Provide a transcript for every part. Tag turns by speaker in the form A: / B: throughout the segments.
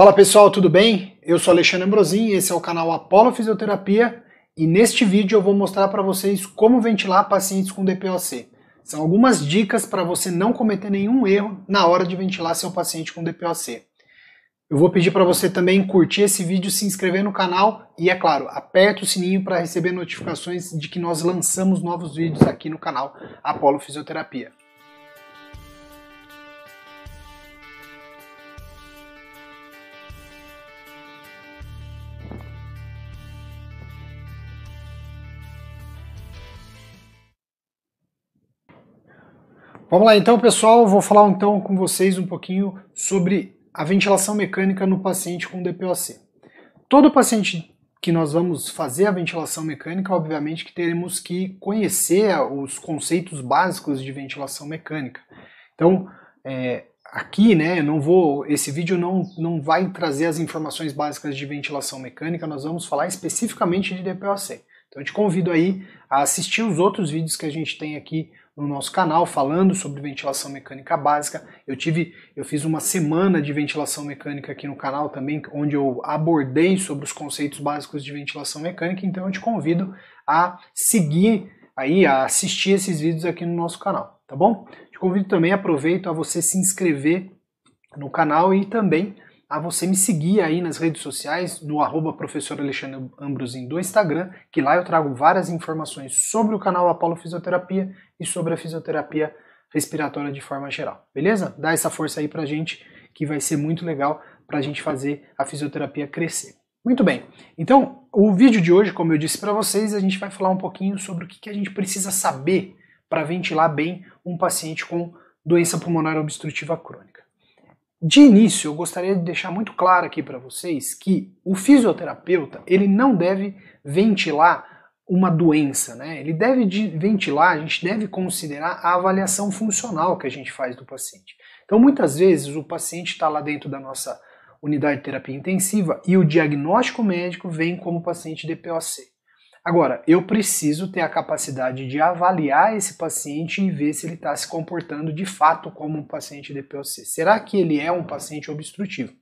A: Fala pessoal, tudo bem? Eu sou Alexandre Ambrosim, esse é o canal Apolo Fisioterapia e neste vídeo eu vou mostrar para vocês como ventilar pacientes com DPOC. São algumas dicas para você não cometer nenhum erro na hora de ventilar seu paciente com DPOC. Eu vou pedir para você também curtir esse vídeo, se inscrever no canal e, é claro, aperta o sininho para receber notificações de que nós lançamos novos vídeos aqui no canal Apolo Fisioterapia. Vamos lá então, pessoal, vou falar então com vocês um pouquinho sobre a ventilação mecânica no paciente com DPOC. Todo paciente que nós vamos fazer a ventilação mecânica, obviamente que teremos que conhecer os conceitos básicos de ventilação mecânica. Então, é, aqui, né, não vou, esse vídeo não, não vai trazer as informações básicas de ventilação mecânica, nós vamos falar especificamente de DPOC. Então, eu te convido aí a assistir os outros vídeos que a gente tem aqui no nosso canal falando sobre ventilação mecânica básica. Eu tive, eu fiz uma semana de ventilação mecânica aqui no canal também, onde eu abordei sobre os conceitos básicos de ventilação mecânica, então eu te convido a seguir aí, a assistir esses vídeos aqui no nosso canal, tá bom? Te convido também, aproveito a você se inscrever no canal e também a você me seguir aí nas redes sociais, no arroba professor Alexandre do Instagram, que lá eu trago várias informações sobre o canal Apolo Fisioterapia e sobre a fisioterapia respiratória de forma geral, beleza? Dá essa força aí pra gente, que vai ser muito legal pra gente fazer a fisioterapia crescer. Muito bem, então o vídeo de hoje, como eu disse para vocês, a gente vai falar um pouquinho sobre o que, que a gente precisa saber para ventilar bem um paciente com doença pulmonar obstrutiva crônica. De início, eu gostaria de deixar muito claro aqui para vocês que o fisioterapeuta ele não deve ventilar uma doença, né? Ele deve ventilar, a gente deve considerar a avaliação funcional que a gente faz do paciente. Então, muitas vezes o paciente está lá dentro da nossa unidade de terapia intensiva e o diagnóstico médico vem como paciente DPOC. Agora, eu preciso ter a capacidade de avaliar esse paciente e ver se ele está se comportando de fato como um paciente DPOC. Será que ele é um paciente obstrutivo?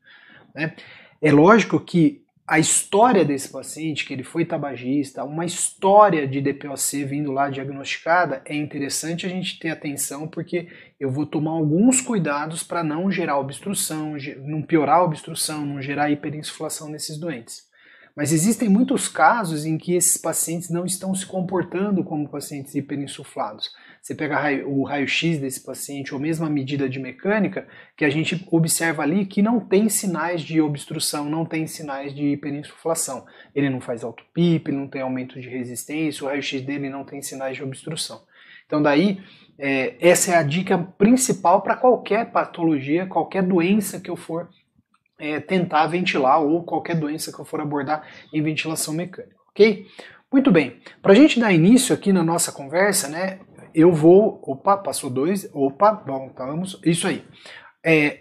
A: Né? É lógico que a história desse paciente, que ele foi tabagista, uma história de DPOC vindo lá diagnosticada, é interessante a gente ter atenção porque eu vou tomar alguns cuidados para não gerar obstrução, não piorar a obstrução, não gerar hiperinsuflação nesses doentes. Mas existem muitos casos em que esses pacientes não estão se comportando como pacientes hiperinsuflados. Você pega o raio-x desse paciente ou mesmo a medida de mecânica, que a gente observa ali que não tem sinais de obstrução, não tem sinais de hiperinsuflação. Ele não faz pip, ele não tem aumento de resistência, o raio-x dele não tem sinais de obstrução. Então daí é, essa é a dica principal para qualquer patologia, qualquer doença que eu for é, tentar ventilar ou qualquer doença que eu for abordar em ventilação mecânica, ok? Muito bem, para a gente dar início aqui na nossa conversa, né, eu vou. Opa, passou dois. Opa, bom, estamos. Isso aí. É,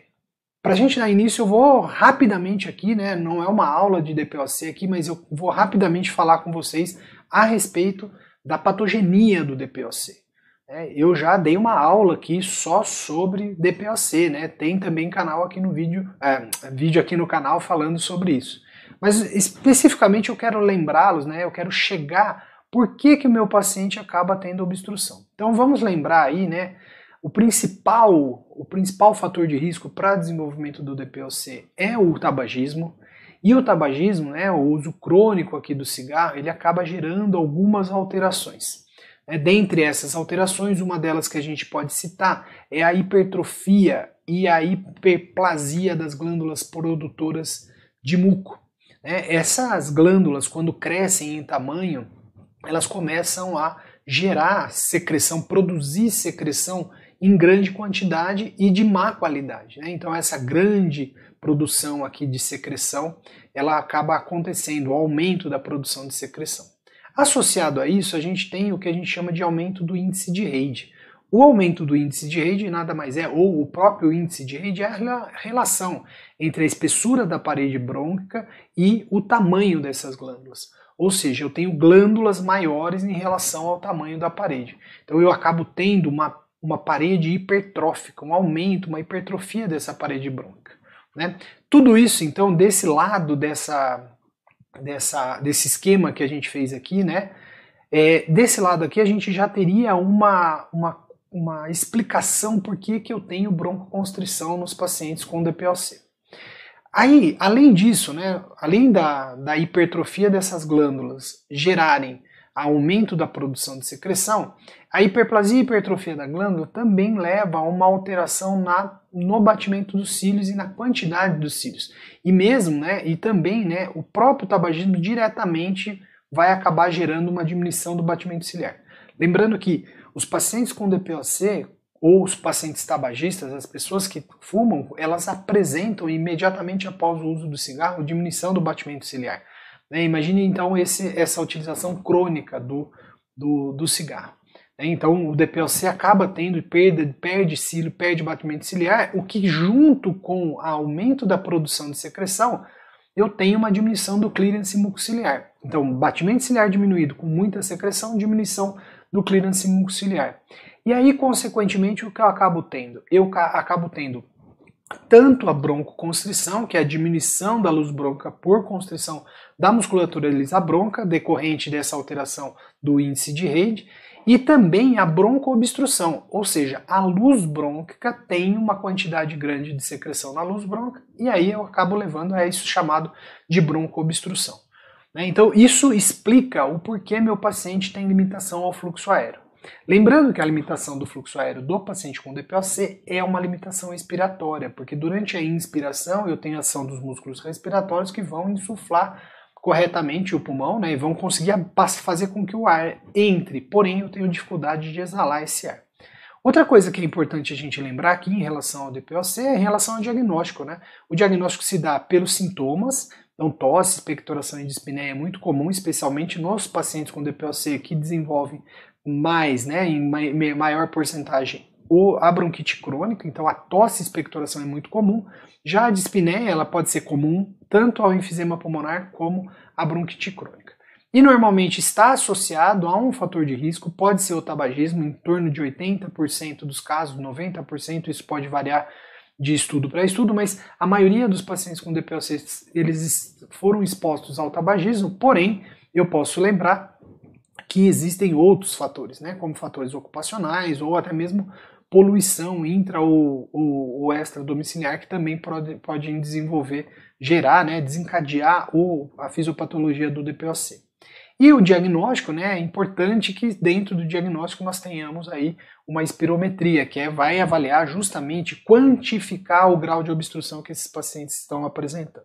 A: para a gente dar início, eu vou rapidamente aqui, né? Não é uma aula de DPOC aqui, mas eu vou rapidamente falar com vocês a respeito da patogenia do DPOC. É, eu já dei uma aula aqui só sobre DPOC, né? Tem também canal aqui no vídeo, é, vídeo aqui no canal falando sobre isso. Mas especificamente eu quero lembrá-los, né? Eu quero chegar por que, que o meu paciente acaba tendo obstrução. Então vamos lembrar aí, né? O principal, o principal fator de risco para desenvolvimento do DPOC é o tabagismo. E o tabagismo, né, o uso crônico aqui do cigarro, ele acaba gerando algumas alterações. É, dentre essas alterações, uma delas que a gente pode citar é a hipertrofia e a hiperplasia das glândulas produtoras de muco. É, essas glândulas, quando crescem em tamanho, elas começam a gerar secreção, produzir secreção em grande quantidade e de má qualidade. Né? Então essa grande produção aqui de secreção, ela acaba acontecendo, o aumento da produção de secreção. Associado a isso, a gente tem o que a gente chama de aumento do índice de rede. O aumento do índice de rede nada mais é, ou o próprio índice de rede, é a relação entre a espessura da parede brônquica e o tamanho dessas glândulas. Ou seja, eu tenho glândulas maiores em relação ao tamanho da parede. Então eu acabo tendo uma, uma parede hipertrófica, um aumento, uma hipertrofia dessa parede brônquica. Né? Tudo isso, então, desse lado dessa, dessa, desse esquema que a gente fez aqui, né? É, desse lado aqui a gente já teria uma, uma, uma explicação por que, que eu tenho broncoconstrição nos pacientes com DPOC. Aí, além disso, né, além da, da hipertrofia dessas glândulas gerarem aumento da produção de secreção, a hiperplasia e hipertrofia da glândula também leva a uma alteração na, no batimento dos cílios e na quantidade dos cílios. E mesmo, né, e também, né, o próprio tabagismo diretamente vai acabar gerando uma diminuição do batimento ciliar. Lembrando que os pacientes com DPOC ou os pacientes tabagistas, as pessoas que fumam, elas apresentam imediatamente após o uso do cigarro diminuição do batimento ciliar. Né? Imagine então esse, essa utilização crônica do, do, do cigarro. Né, então o DPLC acaba tendo perda, perde cílio, perde batimento ciliar, o que junto com o aumento da produção de secreção, eu tenho uma diminuição do clearance mucociliar. Então, batimento ciliar diminuído com muita secreção, diminuição do clearance mucociliar. E aí, consequentemente, o que eu acabo tendo? Eu acabo tendo tanto a broncoconstrição, que é a diminuição da luz bronca por constrição da musculatura lisa bronca, decorrente dessa alteração do índice de rede, e também a broncoobstrução, ou seja, a luz brônquica tem uma quantidade grande de secreção na luz bronca, e aí eu acabo levando a isso chamado de broncoobstrução. Né? Então, isso explica o porquê meu paciente tem limitação ao fluxo aéreo. Lembrando que a limitação do fluxo aéreo do paciente com DPOC é uma limitação respiratória, porque durante a inspiração eu tenho ação dos músculos respiratórios que vão insuflar corretamente o pulmão né, e vão conseguir fazer com que o ar entre, porém eu tenho dificuldade de exalar esse ar. Outra coisa que é importante a gente lembrar aqui em relação ao DPOC é em relação ao diagnóstico. Né? O diagnóstico se dá pelos sintomas, então, tosse, expectoração e dispneia é muito comum, especialmente nos pacientes com DPOC que desenvolvem mais, né, em maior porcentagem, o, a bronquite crônica, então a tosse expectoração é muito comum. Já a dispneia, ela pode ser comum tanto ao enfisema pulmonar como à bronquite crônica. E normalmente está associado a um fator de risco, pode ser o tabagismo, em torno de 80% dos casos, 90%, isso pode variar de estudo para estudo, mas a maioria dos pacientes com DPOC, eles foram expostos ao tabagismo, porém, eu posso lembrar que existem outros fatores, né, como fatores ocupacionais ou até mesmo poluição intra ou, ou, ou extra domiciliar que também pode, podem desenvolver, gerar, né, desencadear o, a fisiopatologia do DPOC. E o diagnóstico, né, é importante que dentro do diagnóstico nós tenhamos aí uma espirometria, que é, vai avaliar justamente, quantificar o grau de obstrução que esses pacientes estão apresentando.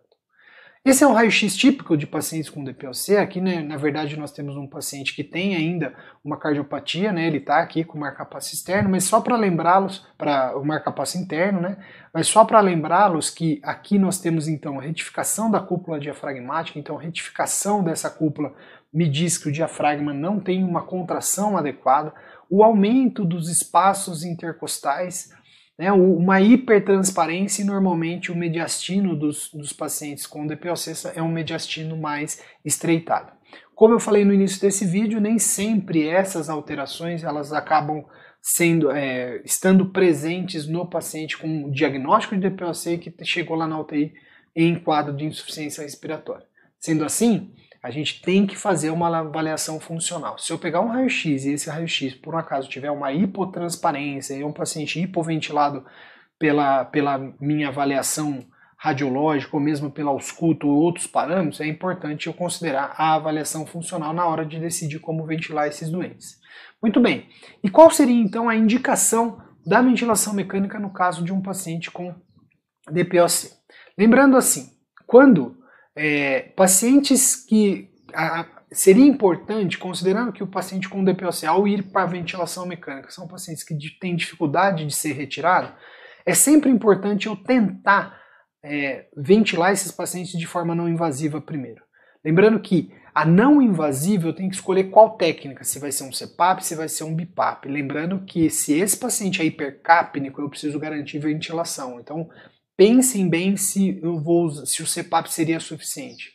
A: Esse é um raio-x típico de pacientes com DPOC. Aqui, né, na verdade, nós temos um paciente que tem ainda uma cardiopatia, né, ele está aqui com marca-passo externo, mas só para lembrá-los, para o marca-passo interno, né, mas só para lembrá-los que aqui nós temos então a retificação da cúpula diafragmática, então a retificação dessa cúpula me diz que o diafragma não tem uma contração adequada, o aumento dos espaços intercostais né? Uma hipertransparência e normalmente o mediastino dos, dos pacientes com DPOC é um mediastino mais estreitado. Como eu falei no início desse vídeo, nem sempre essas alterações elas acabam sendo, é, estando presentes no paciente com diagnóstico de DPOC que chegou lá na UTI em quadro de insuficiência respiratória. Sendo assim, a gente tem que fazer uma avaliação funcional. Se eu pegar um raio-x e esse raio-x, por um acaso, tiver uma hipotransparência e um paciente hipoventilado pela, pela minha avaliação radiológica ou mesmo pela ausculto ou outros parâmetros, é importante eu considerar a avaliação funcional na hora de decidir como ventilar esses doentes. Muito bem, e qual seria então a indicação da ventilação mecânica no caso de um paciente com DPOC? Lembrando assim, quando é, pacientes que a, seria importante, considerando que o paciente com DPOC, ao ir para a ventilação mecânica, são pacientes que têm dificuldade de ser retirado, é sempre importante eu tentar é, ventilar esses pacientes de forma não invasiva primeiro. Lembrando que a não invasiva eu tenho que escolher qual técnica, se vai ser um CPAP, se vai ser um BIPAP. Lembrando que se esse paciente é hipercapnico, eu preciso garantir ventilação. Então, pensem bem se, eu vou, se o CEPAP seria suficiente.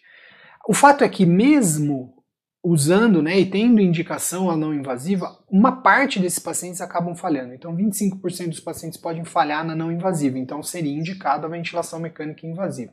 A: O fato é que, mesmo usando né, e tendo indicação a não invasiva, uma parte desses pacientes acabam falhando. Então, 25% dos pacientes podem falhar na não invasiva, então seria indicada a ventilação mecânica invasiva.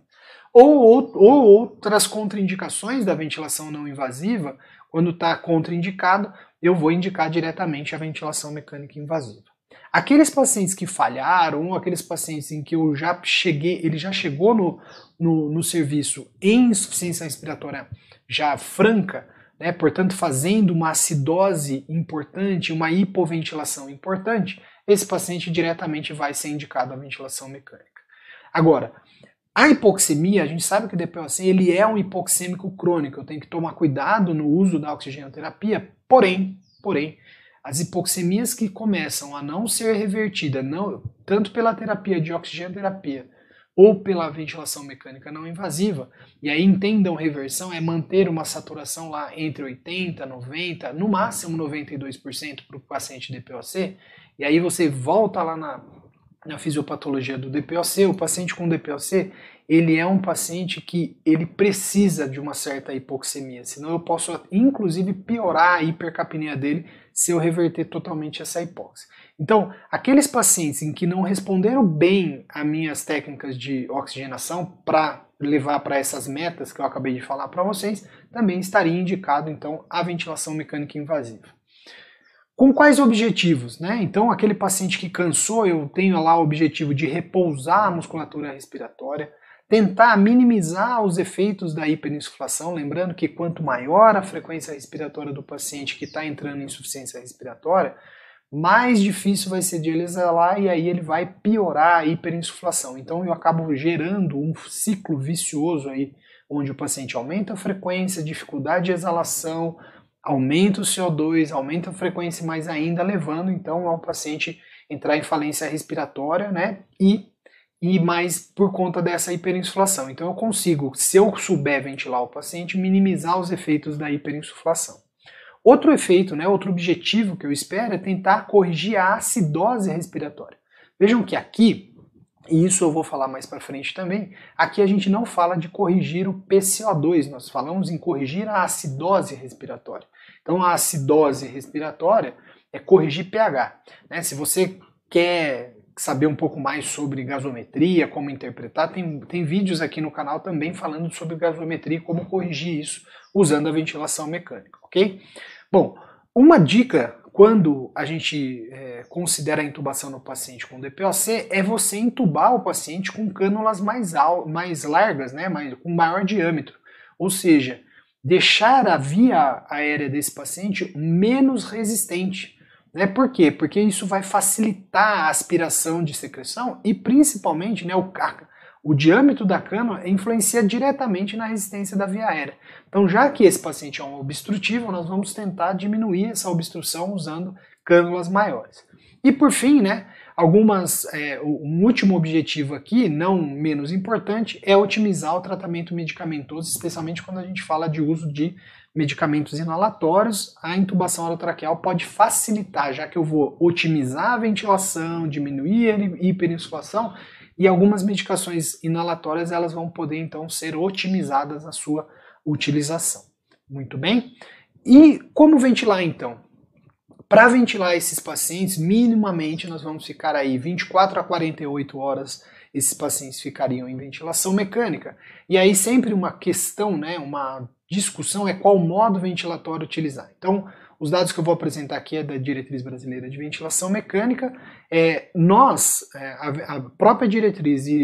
A: Ou, ou, ou outras contraindicações da ventilação não invasiva, quando está contraindicado, eu vou indicar diretamente a ventilação mecânica invasiva. Aqueles pacientes que falharam, aqueles pacientes em que eu já cheguei, ele já chegou no, no, no serviço em insuficiência respiratória já franca, né, portanto fazendo uma acidose importante, uma hipoventilação importante, esse paciente diretamente vai ser indicado à ventilação mecânica. Agora, a hipoxemia, a gente sabe que o DPOC ele é um hipoxêmico crônico, eu tenho que tomar cuidado no uso da oxigenoterapia, porém, porém, as hipoxemias que começam a não ser revertida, não, tanto pela terapia de oxigenoterapia ou pela ventilação mecânica não invasiva, e aí entendam reversão, é manter uma saturação lá entre 80%, 90%, no máximo 92% para o paciente DPOC, e aí você volta lá na, na fisiopatologia do DPOC, o paciente com DPOC, ele é um paciente que ele precisa de uma certa hipoxemia, senão eu posso inclusive piorar a hipercapnia dele se eu reverter totalmente essa hipóxia. Então, aqueles pacientes em que não responderam bem a minhas técnicas de oxigenação para levar para essas metas que eu acabei de falar para vocês, também estaria indicado então a ventilação mecânica invasiva. Com quais objetivos? Né? Então, aquele paciente que cansou, eu tenho lá o objetivo de repousar a musculatura respiratória tentar minimizar os efeitos da hiperinsuflação, lembrando que quanto maior a frequência respiratória do paciente que está entrando em insuficiência respiratória, mais difícil vai ser de ele exalar e aí ele vai piorar a hiperinsuflação. Então eu acabo gerando um ciclo vicioso aí, onde o paciente aumenta a frequência, dificuldade de exalação, aumenta o CO2, aumenta a frequência mais ainda, levando então ao paciente entrar em falência respiratória, né? E e mais por conta dessa hiperinsuflação Então eu consigo, se eu souber ventilar o paciente, minimizar os efeitos da hiperinsuflação Outro efeito, né, outro objetivo que eu espero é tentar corrigir a acidose respiratória. Vejam que aqui, e isso eu vou falar mais para frente também, aqui a gente não fala de corrigir o PCO2, nós falamos em corrigir a acidose respiratória. Então a acidose respiratória é corrigir pH. Né? Se você quer saber um pouco mais sobre gasometria, como interpretar, tem, tem vídeos aqui no canal também falando sobre gasometria e como corrigir isso usando a ventilação mecânica, ok? Bom, uma dica quando a gente é, considera a intubação no paciente com DPOC é você intubar o paciente com cânulas mais, al mais largas, né, mais, com maior diâmetro. Ou seja, deixar a via aérea desse paciente menos resistente. Né? Por quê? Porque isso vai facilitar a aspiração de secreção e principalmente né, o, a, o diâmetro da cânula influencia diretamente na resistência da via aérea. Então, já que esse paciente é um obstrutivo, nós vamos tentar diminuir essa obstrução usando cânulas maiores. E por fim, né, algumas, é, um último objetivo aqui, não menos importante, é otimizar o tratamento medicamentoso, especialmente quando a gente fala de uso de medicamentos inalatórios, a intubação orotraqueal pode facilitar, já que eu vou otimizar a ventilação, diminuir a hiperinsulação e algumas medicações inalatórias elas vão poder então ser otimizadas na sua utilização. Muito bem? E como ventilar então? Para ventilar esses pacientes, minimamente nós vamos ficar aí 24 a 48 horas esses pacientes ficariam em ventilação mecânica. E aí sempre uma questão, né, uma discussão é qual modo ventilatório utilizar. Então, os dados que eu vou apresentar aqui é da Diretriz Brasileira de Ventilação Mecânica. É, nós, é, a, a, própria diretriz e,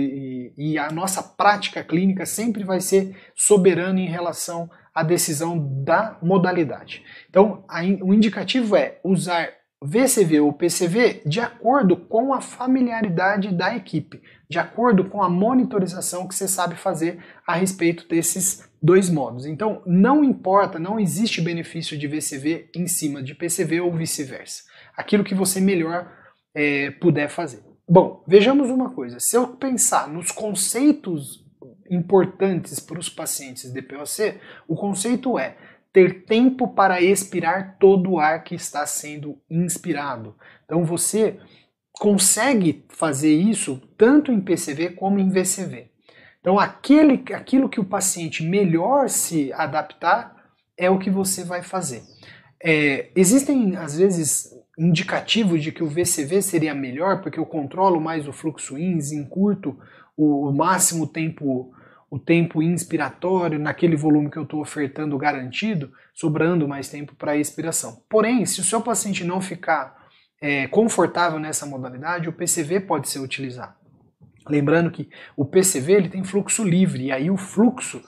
A: e, e, a nossa prática clínica sempre vai ser soberana em relação à decisão da modalidade. Então, a, o indicativo é usar VCV ou PCV de acordo com a familiaridade da equipe de acordo com a monitorização que você sabe fazer a respeito desses dois modos. Então, não importa, não existe benefício de VCV em cima de PCV ou vice-versa. Aquilo que você melhor é, puder fazer. Bom, vejamos uma coisa. Se eu pensar nos conceitos importantes para os pacientes de POC, o conceito é ter tempo para expirar todo o ar que está sendo inspirado. Então, você consegue fazer isso tanto em PCV como em VCV. Então, aquele, aquilo que o paciente melhor se adaptar é o que você vai fazer. É, existem, às vezes, indicativos de que o VCV seria melhor, porque eu controlo mais o fluxo INS, encurto o, o máximo tempo o tempo inspiratório naquele volume que eu estou ofertando garantido, sobrando mais tempo para a expiração. Porém, se o seu paciente não ficar é, confortável nessa modalidade, o PCV pode ser utilizado. Lembrando que o PCV ele tem fluxo livre, e aí o fluxo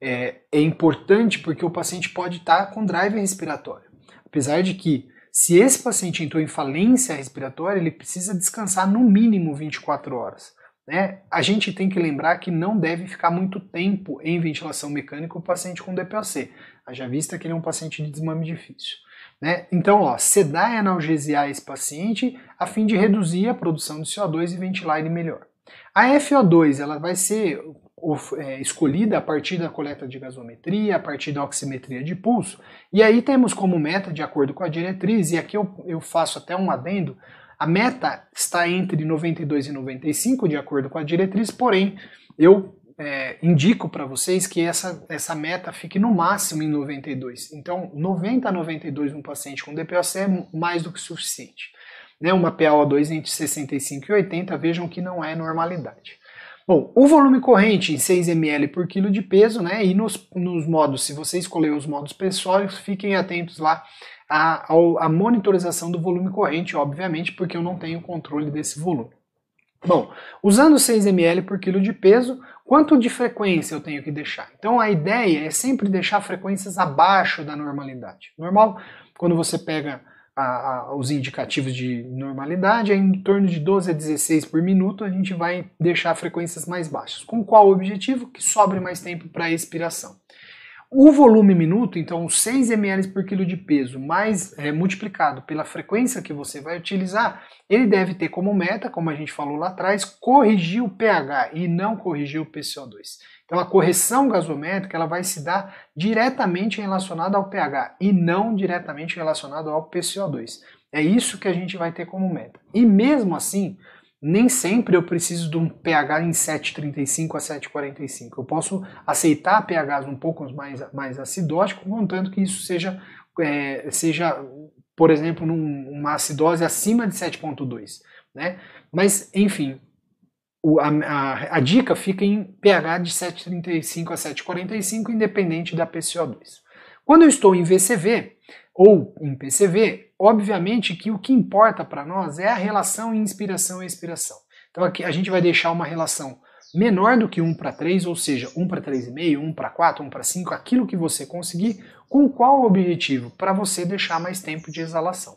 A: é, é importante porque o paciente pode estar tá com drive respiratório. Apesar de que, se esse paciente entrou em falência respiratória, ele precisa descansar no mínimo 24 horas. Né? A gente tem que lembrar que não deve ficar muito tempo em ventilação mecânica o paciente com DPOC, haja vista que ele é um paciente de desmame difícil. Né? Então, ó, sedar e analgesiar esse paciente a fim de reduzir a produção de CO2 e ventilar ele melhor. A FO2 ela vai ser é, escolhida a partir da coleta de gasometria, a partir da oximetria de pulso, e aí temos como meta, de acordo com a diretriz, e aqui eu, eu faço até um adendo, a meta está entre 92 e 95, de acordo com a diretriz, porém, eu é, indico para vocês que essa, essa meta fique no máximo em 92. Então, 90 a 92 num paciente com DPOC é mais do que suficiente. Né? Uma PaO2 entre 65 e 80, vejam que não é normalidade. Bom, o volume corrente em 6 ml por quilo de peso, né? E nos, nos modos, se você escolher os modos pessoais, fiquem atentos lá à, à monitorização do volume corrente, obviamente, porque eu não tenho controle desse volume. Bom, usando 6 ml por quilo de peso, quanto de frequência eu tenho que deixar? Então a ideia é sempre deixar frequências abaixo da normalidade. Normal, quando você pega a, a, os indicativos de normalidade, é em torno de 12 a 16 por minuto a gente vai deixar frequências mais baixas. Com qual objetivo? Que sobre mais tempo para a expiração. O volume minuto, então 6 ml por quilo de peso, mais é, multiplicado pela frequência que você vai utilizar, ele deve ter como meta, como a gente falou lá atrás, corrigir o pH e não corrigir o PCO2. Então a correção gasométrica ela vai se dar diretamente relacionada ao pH e não diretamente relacionada ao PCO2. É isso que a gente vai ter como meta. E mesmo assim, nem sempre eu preciso de um pH em 7,35 a 7,45. Eu posso aceitar pHs um pouco mais, mais acidóticos, contanto que isso seja, é, seja por exemplo, numa acidose acima de 7,2. Né? Mas, enfim, o, a, a, a, dica fica em pH de 7,35 a 7,45, independente da PCO2. Quando eu estou em VCV, ou um PCV, obviamente que o que importa para nós é a relação inspiração e expiração. Então aqui a gente vai deixar uma relação menor do que 1 para 3, ou seja, 1 para 3,5, 1 para 4, 1 para 5, aquilo que você conseguir, com qual objetivo? Para você deixar mais tempo de exalação.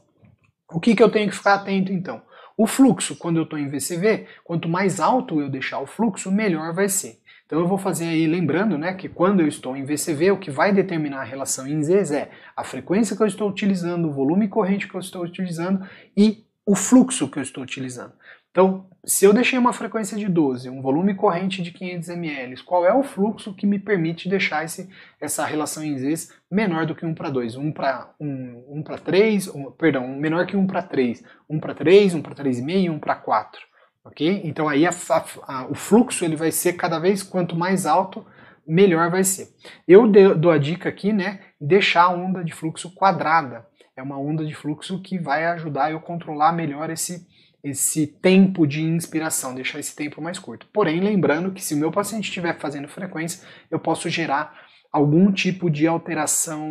A: O que, que eu tenho que ficar atento então? O fluxo, quando eu estou em VCV, quanto mais alto eu deixar o fluxo, melhor vai ser. Então eu vou fazer aí, lembrando né, que quando eu estou em VCV, o que vai determinar a relação em Z é a frequência que eu estou utilizando, o volume corrente que eu estou utilizando e o fluxo que eu estou utilizando. Então, se eu deixei uma frequência de 12, um volume corrente de 500 ml, qual é o fluxo que me permite deixar esse, essa relação em Z menor do que 1 para 2? 1 para 1, 1 para 3, um, perdão, menor que 1 para 3, 1 para 3, 1 para 3,5, 1 para 4 ok? Então aí a, a, a, o fluxo ele vai ser cada vez quanto mais alto, melhor vai ser. Eu de, dou a dica aqui, né? Deixar a onda de fluxo quadrada. É uma onda de fluxo que vai ajudar eu controlar melhor esse esse tempo de inspiração, deixar esse tempo mais curto. Porém, lembrando que se o meu paciente estiver fazendo frequência, eu posso gerar algum tipo de alteração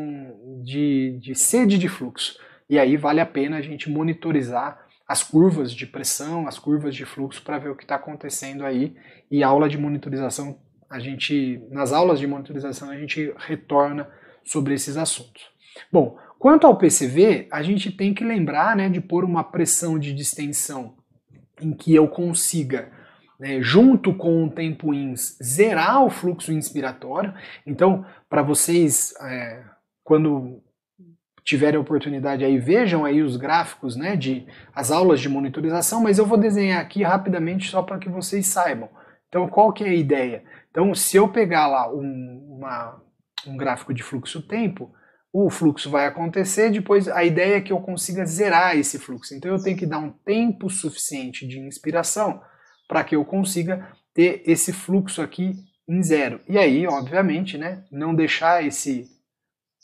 A: de, de sede de fluxo. E aí vale a pena a gente monitorizar as curvas de pressão, as curvas de fluxo para ver o que está acontecendo aí. E aula de monitorização, a gente nas aulas de monitorização a gente retorna sobre esses assuntos. Bom, quanto ao PCV, a gente tem que lembrar né, de pôr uma pressão de distensão em que eu consiga né, junto com o tempo INS, zerar o fluxo inspiratório. Então, para vocês, é, quando tiverem oportunidade aí, vejam aí os gráficos, né, de as aulas de monitorização, mas eu vou desenhar aqui rapidamente só para que vocês saibam. Então, qual que é a ideia? Então, se eu pegar lá um, uma, um gráfico de fluxo-tempo, o fluxo vai acontecer, depois a ideia é que eu consiga zerar esse fluxo. Então, eu tenho que dar um tempo suficiente de inspiração para que eu consiga ter esse fluxo aqui em zero. E aí, obviamente, né, não deixar esse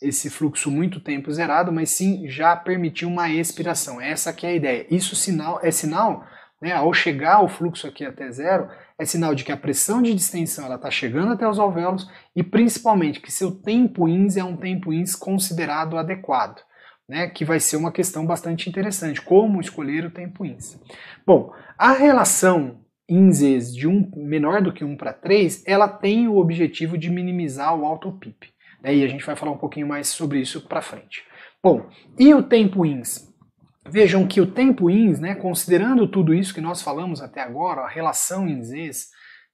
A: esse fluxo muito tempo zerado, mas sim já permitiu uma expiração. Essa que é a ideia. Isso sinal é sinal, né, ao chegar o fluxo aqui até zero, é sinal de que a pressão de distensão está chegando até os alvéolos e principalmente que seu tempo ins é um tempo ins considerado adequado. Né, que vai ser uma questão bastante interessante, como escolher o tempo ins. Bom, a relação INSES de um menor do que 1 para 3, ela tem o objetivo de minimizar o autopip. Né? E a gente vai falar um pouquinho mais sobre isso para frente. Bom, e o tempo INS? Vejam que o tempo INS, né, considerando tudo isso que nós falamos até agora, a relação INS,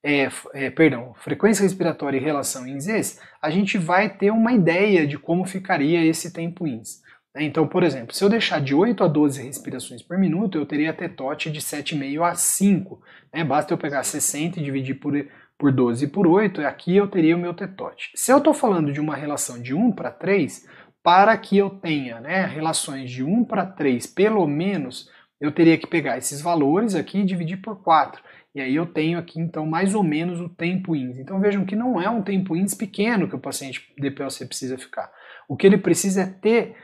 A: é, é, perdão, frequência respiratória e relação INS, a gente vai ter uma ideia de como ficaria esse tempo INS. Né? Então, por exemplo, se eu deixar de 8 a 12 respirações por minuto, eu teria tetote de 7,5 a 5. Né? Basta eu pegar 60 e dividir por, por 12 e por 8, aqui eu teria o meu tetote. Se eu estou falando de uma relação de 1 para 3, para que eu tenha né, relações de 1 para 3, pelo menos, eu teria que pegar esses valores aqui e dividir por 4. E aí eu tenho aqui, então, mais ou menos o tempo índice. Então vejam que não é um tempo índice pequeno que o paciente DPOC precisa ficar. O que ele precisa é ter,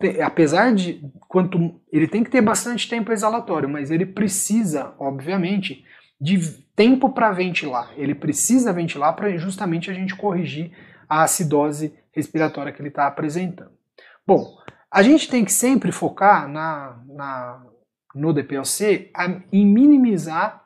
A: te... apesar de quanto ele tem que ter bastante tempo exalatório, mas ele precisa, obviamente, de tempo para ventilar. Ele precisa ventilar para justamente a gente corrigir a acidose respiratória que ele está apresentando. Bom, a gente tem que sempre focar na, na no DPLC a, em minimizar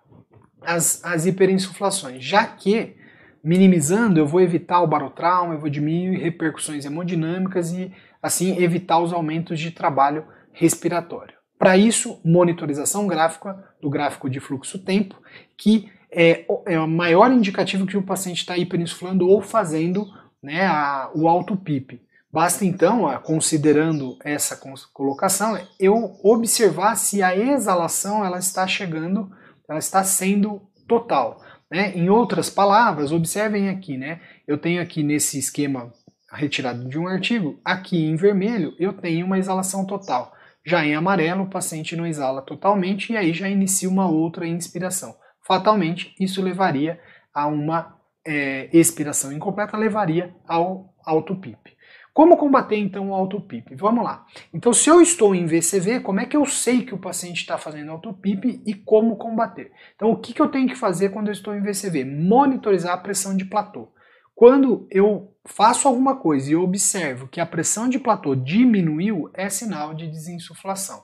A: as, as hiperinsuflações, já que minimizando eu vou evitar o barotrauma, eu vou diminuir repercussões hemodinâmicas e assim evitar os aumentos de trabalho respiratório. Para isso, monitorização gráfica do gráfico de fluxo-tempo, que é, é, o maior indicativo que o paciente está hiperinsuflando ou fazendo né, a, o alto pip Basta então, a, considerando essa colocação, é eu observar se a exalação ela está chegando, ela está sendo total. Né? Em outras palavras, observem aqui, né? eu tenho aqui nesse esquema retirado de um artigo, aqui em vermelho eu tenho uma exalação total. Já em amarelo, o paciente não exala totalmente e aí já inicia uma outra inspiração. Fatalmente, isso levaria a uma é, expiração incompleta, levaria ao autopip. Como combater então o autopip? Vamos lá. Então, se eu estou em VCV, como é que eu sei que o paciente está fazendo autopip e como combater? Então, o que, que eu tenho que fazer quando eu estou em VCV? Monitorizar a pressão de platô. Quando eu faço alguma coisa e observo que a pressão de platô diminuiu, é sinal de desinsuflação.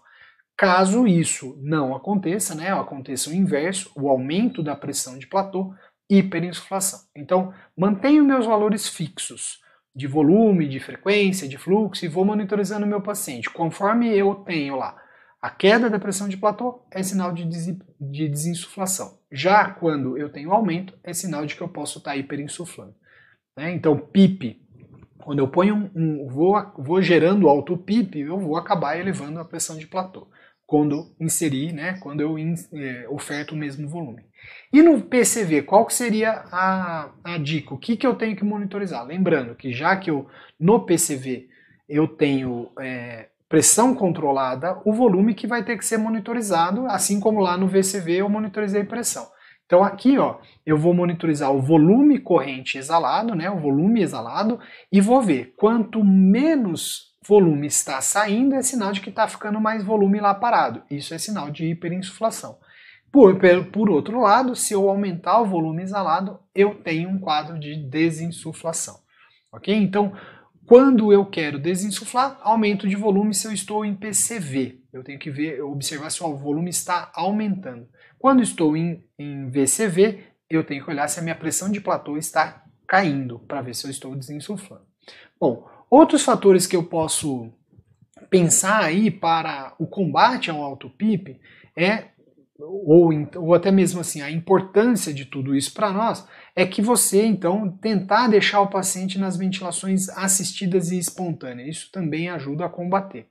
A: Caso isso não aconteça, né, aconteça o inverso, o aumento da pressão de platô, hiperinsuflação. Então, mantenho meus valores fixos de volume, de frequência, de fluxo e vou monitorizando o meu paciente. Conforme eu tenho lá a queda da pressão de platô, é sinal de, des de desinsuflação. Já quando eu tenho aumento, é sinal de que eu posso estar tá hiperinsuflando. Né? Então, PIP. Quando eu ponho um, um vou, vou gerando alto PIP, eu vou acabar elevando a pressão de platô quando inserir, né, quando eu in, é, oferto o mesmo volume. E no PCV, qual que seria a, a dica? O que, que eu tenho que monitorizar? Lembrando que já que eu no PCV eu tenho é, pressão controlada, o volume que vai ter que ser monitorizado, assim como lá no VCV eu monitorizei pressão. Então aqui ó, eu vou monitorizar o volume corrente exalado, né, o volume exalado, e vou ver quanto menos volume está saindo, é sinal de que está ficando mais volume lá parado. Isso é sinal de hiperinsuflação. Por, por outro lado, se eu aumentar o volume exalado, eu tenho um quadro de desinsuflação. Ok? Então, quando eu quero desinsuflar, aumento de volume se eu estou em PCV. Eu tenho que ver, observar se o volume está aumentando. Quando estou em, em VCV, eu tenho que olhar se a minha pressão de platô está caindo para ver se eu estou desinsuflando. Bom, outros fatores que eu posso pensar aí para o combate ao PIP é ou, ou até mesmo assim a importância de tudo isso para nós é que você então tentar deixar o paciente nas ventilações assistidas e espontâneas. Isso também ajuda a combater.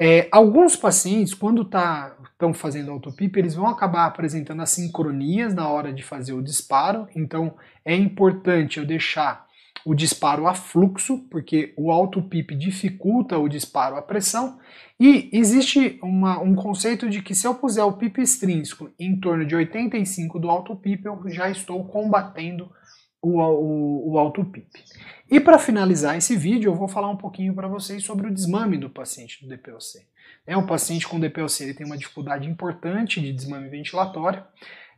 A: É, alguns pacientes, quando estão tá, fazendo autopip, eles vão acabar apresentando assincronias na hora de fazer o disparo, então é importante eu deixar o disparo a fluxo, porque o autopip dificulta o disparo a pressão, e existe uma, um conceito de que se eu puser o pip extrínseco em torno de 85 do autopip, eu já estou combatendo o, o, o E para finalizar esse vídeo, eu vou falar um pouquinho para vocês sobre o desmame do paciente do DPOC. É, o paciente com DPOC ele tem uma dificuldade importante de desmame ventilatório.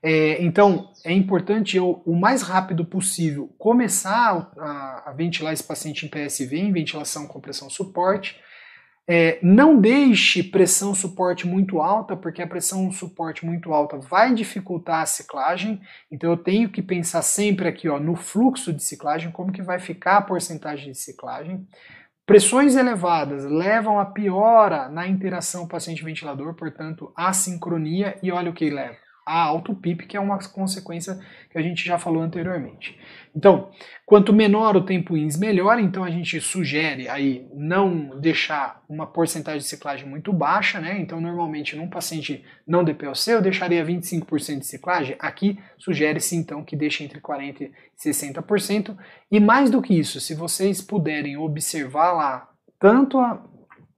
A: É, então, é importante eu, o mais rápido possível, começar a, a, ventilar esse paciente em PSV, em ventilação, compressão, suporte, é, não deixe pressão suporte muito alta, porque a pressão suporte muito alta vai dificultar a ciclagem. Então eu tenho que pensar sempre aqui ó, no fluxo de ciclagem, como que vai ficar a porcentagem de ciclagem. Pressões elevadas levam a piora na interação paciente-ventilador, portanto, a sincronia, e olha o que leva a alto PIB, que é uma consequência que a gente já falou anteriormente. Então, quanto menor o tempo INS, melhor. Então a gente sugere aí não deixar uma porcentagem de ciclagem muito baixa, né? Então, normalmente, num paciente não DPLC, eu deixaria 25% de ciclagem. Aqui sugere-se então que deixe entre 40% e 60%. E mais do que isso, se vocês puderem observar lá tanto a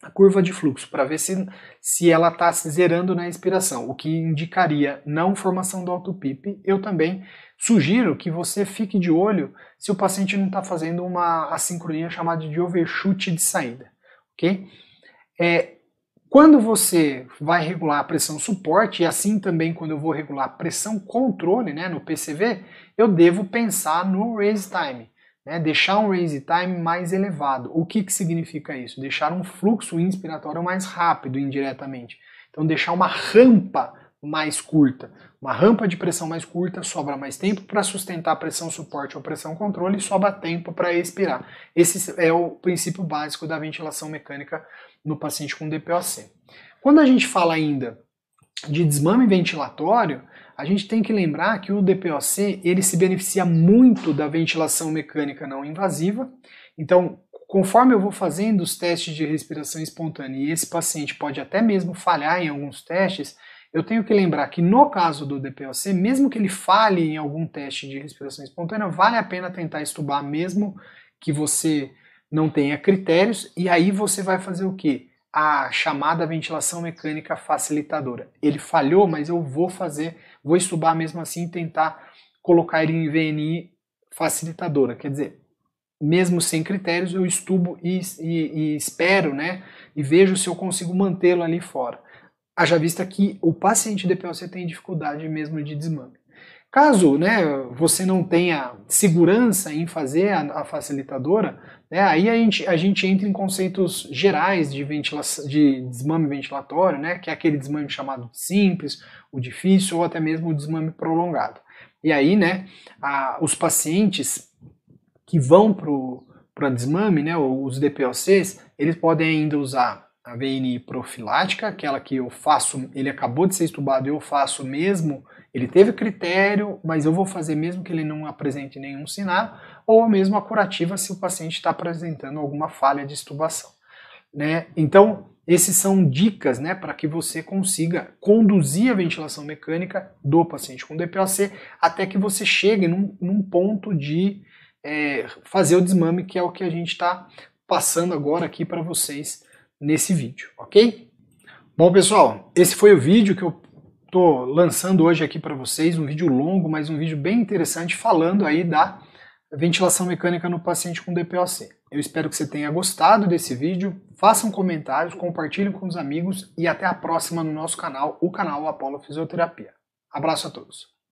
A: a curva de fluxo para ver se, se ela está se zerando na inspiração, o que indicaria não formação do autopip. Eu também sugiro que você fique de olho se o paciente não está fazendo uma assincronia chamada de overshoot de saída, ok? É, quando você vai regular a pressão suporte, e assim também quando eu vou regular a pressão controle né, no PCV, eu devo pensar no raise time. Né? Deixar um raise time mais elevado. O que, que significa isso? Deixar um fluxo inspiratório mais rápido, indiretamente. Então, deixar uma rampa mais curta. Uma rampa de pressão mais curta sobra mais tempo para sustentar a pressão suporte ou pressão controle e sobra tempo para expirar. Esse é o princípio básico da ventilação mecânica no paciente com DPOC. Quando a gente fala ainda de desmame ventilatório, a gente tem que lembrar que o DPOC ele se beneficia muito da ventilação mecânica não invasiva. Então, conforme eu vou fazendo os testes de respiração espontânea e esse paciente pode até mesmo falhar em alguns testes, eu tenho que lembrar que no caso do DPOC, mesmo que ele falhe em algum teste de respiração espontânea, vale a pena tentar estubar mesmo que você não tenha critérios, e aí você vai fazer o quê? a chamada ventilação mecânica facilitadora. Ele falhou, mas eu vou fazer, vou estubar mesmo assim e tentar colocar ele em VNI facilitadora. Quer dizer, mesmo sem critérios, eu estubo e, e, e espero, né? E vejo se eu consigo mantê-lo ali fora. Haja vista que o paciente DPOC tem dificuldade mesmo de desmame. Caso né, você não tenha segurança em fazer a, a facilitadora, né, aí a gente, a gente entra em conceitos gerais de, de desmame ventilatório, né, que é aquele desmame chamado simples, o difícil ou até mesmo o desmame prolongado. E aí, né, a, os pacientes que vão para o desmame, né, os DPOCs, eles podem ainda usar a VNI profilática, aquela que eu faço, ele acabou de ser estubado, eu faço mesmo, ele teve critério, mas eu vou fazer mesmo que ele não apresente nenhum sinal, ou mesmo a curativa se o paciente está apresentando alguma falha de estubação. Né? Então, esses são dicas né, para que você consiga conduzir a ventilação mecânica do paciente com DPLC até que você chegue num, num ponto de é, fazer o desmame, que é o que a gente está passando agora aqui para vocês nesse vídeo, ok? Bom, pessoal, esse foi o vídeo que eu estou lançando hoje aqui para vocês, um vídeo longo, mas um vídeo bem interessante falando aí da ventilação mecânica no paciente com DPOC. Eu espero que você tenha gostado desse vídeo, façam comentários, compartilhem com os amigos e até a próxima no nosso canal, o canal Apolo Fisioterapia. Abraço a todos.